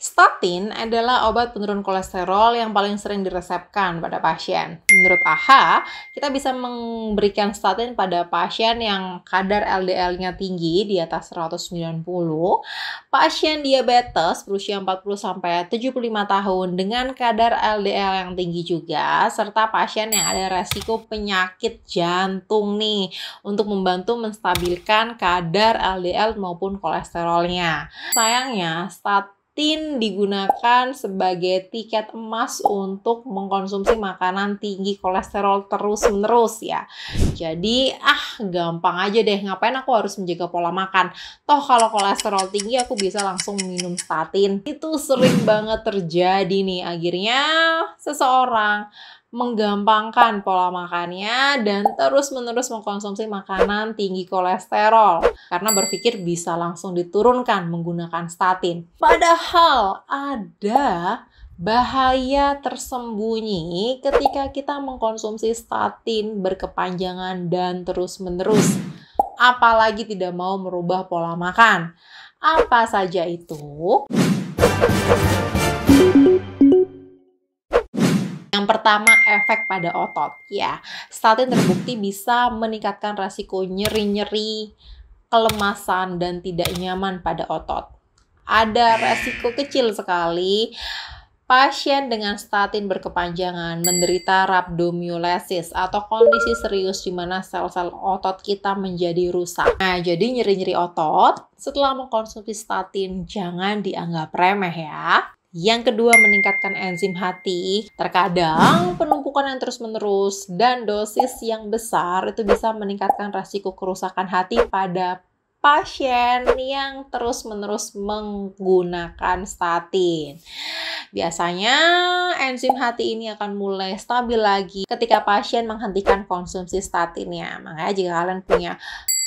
Statin adalah obat penurun kolesterol yang paling sering diresepkan pada pasien. Menurut AHA, kita bisa memberikan statin pada pasien yang kadar LDL-nya tinggi di atas 190, pasien diabetes berusia 40-75 tahun dengan kadar LDL yang tinggi juga, serta pasien yang ada resiko penyakit jantung nih untuk membantu menstabilkan kadar LDL maupun kolesterolnya. Sayangnya, statin digunakan sebagai tiket emas untuk mengkonsumsi makanan tinggi kolesterol terus-menerus ya. Jadi ah gampang aja deh ngapain aku harus menjaga pola makan. Toh kalau kolesterol tinggi aku bisa langsung minum statin. Itu sering banget terjadi nih akhirnya seseorang menggampangkan pola makannya dan terus-menerus mengkonsumsi makanan tinggi kolesterol karena berpikir bisa langsung diturunkan menggunakan statin. Padahal ada bahaya tersembunyi ketika kita mengkonsumsi statin berkepanjangan dan terus-menerus apalagi tidak mau merubah pola makan. Apa saja itu? Pertama, efek pada otot. Ya, statin terbukti bisa meningkatkan resiko nyeri-nyeri, kelemasan, dan tidak nyaman pada otot. Ada resiko kecil sekali pasien dengan statin berkepanjangan menderita rhabdomyolysis atau kondisi serius di mana sel-sel otot kita menjadi rusak. Nah, jadi nyeri-nyeri otot setelah mengkonsumsi statin jangan dianggap remeh ya. Yang kedua, meningkatkan enzim hati. Terkadang penumpukan yang terus-menerus dan dosis yang besar itu bisa meningkatkan resiko kerusakan hati pada pasien yang terus-menerus menggunakan statin. Biasanya enzim hati ini akan mulai stabil lagi ketika pasien menghentikan konsumsi statinnya. Makanya jika kalian punya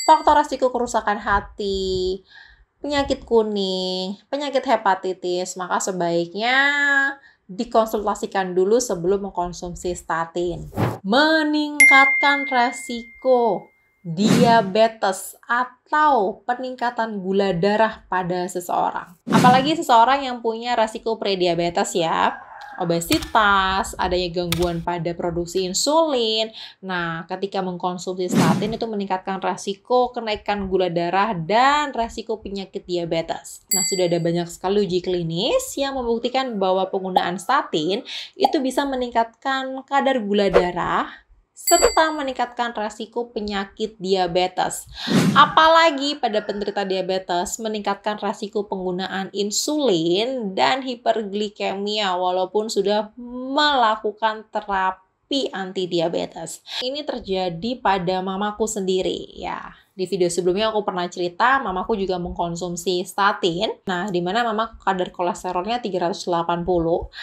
faktor resiko kerusakan hati, penyakit kuning, penyakit hepatitis, maka sebaiknya dikonsultasikan dulu sebelum mengkonsumsi statin. Meningkatkan resiko diabetes atau peningkatan gula darah pada seseorang. Apalagi seseorang yang punya resiko prediabetes ya obesitas, adanya gangguan pada produksi insulin. Nah, ketika mengkonsumsi statin itu meningkatkan resiko kenaikan gula darah dan resiko penyakit diabetes. Nah, sudah ada banyak sekali uji klinis yang membuktikan bahwa penggunaan statin itu bisa meningkatkan kadar gula darah serta meningkatkan resiko penyakit diabetes. Apalagi pada penderita diabetes meningkatkan resiko penggunaan insulin dan hiperglikemia walaupun sudah melakukan terapi anti diabetes. Ini terjadi pada mamaku sendiri ya. Di video sebelumnya aku pernah cerita, mamaku juga mengkonsumsi statin. Nah, di mana mama kadar kolesterolnya 380.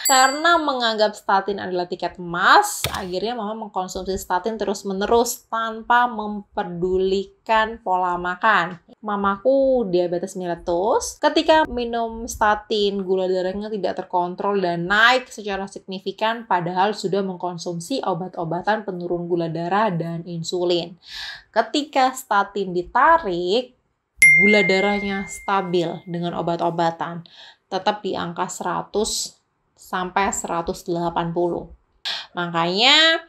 Karena menganggap statin adalah tiket emas, akhirnya mama mengkonsumsi statin terus-menerus tanpa mempedulikan pola makan. Mamaku diabetes mellitus. Ketika minum statin, gula darahnya tidak terkontrol dan naik secara signifikan padahal sudah mengkonsumsi obat-obatan penurun gula darah dan insulin. Ketika statin kreatin ditarik, gula darahnya stabil dengan obat-obatan, tetap di angka 100 sampai 180. Makanya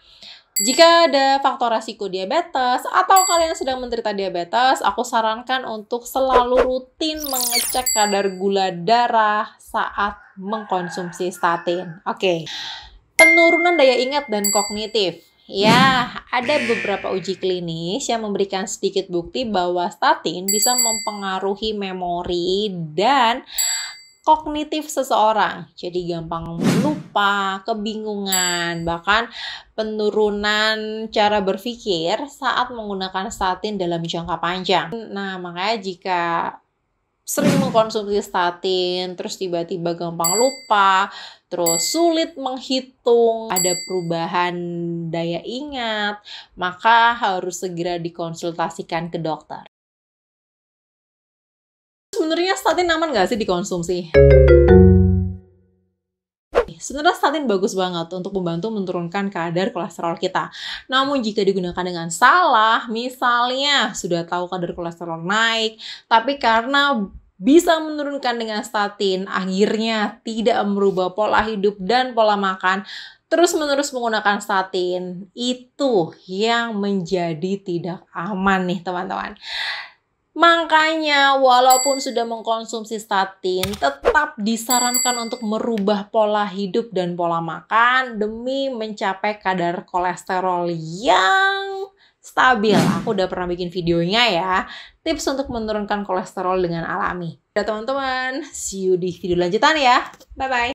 jika ada faktor resiko diabetes atau kalian sedang menderita diabetes, aku sarankan untuk selalu rutin mengecek kadar gula darah saat mengkonsumsi statin. Oke. Okay. Penurunan daya ingat dan kognitif. Ya, ada beberapa uji klinis yang memberikan sedikit bukti bahwa statin bisa mempengaruhi memori dan kognitif seseorang. Jadi gampang lupa, kebingungan, bahkan penurunan cara berpikir saat menggunakan statin dalam jangka panjang. Nah, makanya jika sering mengkonsumsi statin, terus tiba-tiba gampang lupa, terus sulit menghitung ada perubahan daya ingat, maka harus segera dikonsultasikan ke dokter. Sebenarnya statin aman nggak sih dikonsumsi? Sebenarnya statin bagus banget untuk membantu menurunkan kadar kolesterol kita. Namun jika digunakan dengan salah, misalnya sudah tahu kadar kolesterol naik, tapi karena bisa menurunkan dengan statin, akhirnya tidak merubah pola hidup dan pola makan, terus-menerus menggunakan statin, itu yang menjadi tidak aman nih teman-teman. Makanya walaupun sudah mengkonsumsi statin, tetap disarankan untuk merubah pola hidup dan pola makan demi mencapai kadar kolesterol yang stabil. Aku udah pernah bikin videonya ya, tips untuk menurunkan kolesterol dengan alami. Udah teman-teman, see you di video lanjutan ya. Bye-bye.